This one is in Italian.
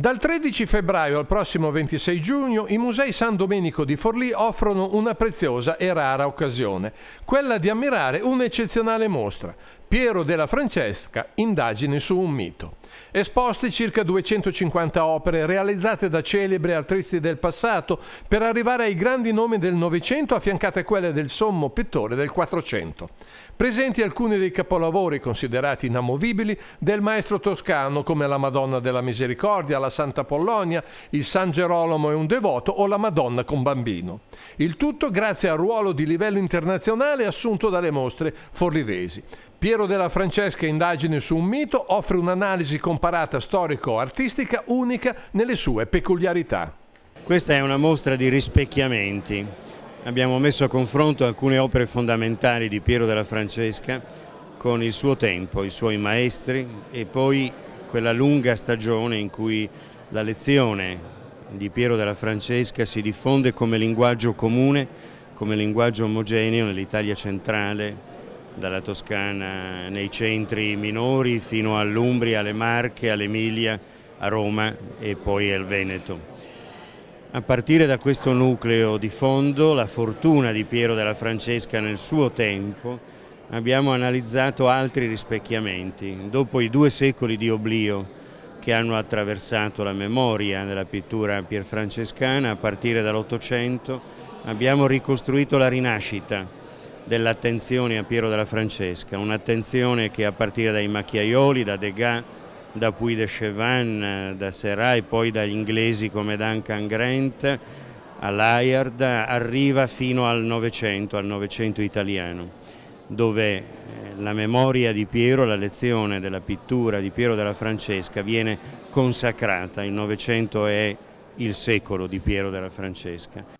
Dal 13 febbraio al prossimo 26 giugno i Musei San Domenico di Forlì offrono una preziosa e rara occasione, quella di ammirare un'eccezionale mostra, Piero della Francesca, indagini su un mito. Esposte circa 250 opere realizzate da celebri artisti del passato per arrivare ai grandi nomi del Novecento affiancate a quelle del sommo pittore del Quattrocento. Presenti alcuni dei capolavori considerati inamovibili del maestro toscano come la Madonna della Misericordia, la Santa Polonia, il San Gerolamo e un devoto o la Madonna con bambino. Il tutto grazie al ruolo di livello internazionale assunto dalle mostre forlivesi. Piero della Francesca indagine su un mito offre un'analisi comparata storico-artistica unica nelle sue peculiarità. Questa è una mostra di rispecchiamenti. Abbiamo messo a confronto alcune opere fondamentali di Piero della Francesca con il suo tempo, i suoi maestri e poi quella lunga stagione in cui la lezione di Piero della Francesca si diffonde come linguaggio comune, come linguaggio omogeneo nell'Italia centrale dalla Toscana nei centri minori fino all'Umbria, alle Marche, all'Emilia, a Roma e poi al Veneto. A partire da questo nucleo di fondo, la fortuna di Piero della Francesca nel suo tempo, abbiamo analizzato altri rispecchiamenti. Dopo i due secoli di oblio che hanno attraversato la memoria della pittura pierfrancescana, a partire dall'Ottocento, abbiamo ricostruito la rinascita dell'attenzione a Piero della Francesca, un'attenzione che a partire dai macchiaioli, da Degas, da Puy de Chevan, da Serra e poi dagli inglesi come Duncan Grant all'Ayard arriva fino al Novecento, al Novecento italiano, dove eh, la memoria di Piero, la lezione della pittura di Piero della Francesca viene consacrata, il Novecento è il secolo di Piero della Francesca.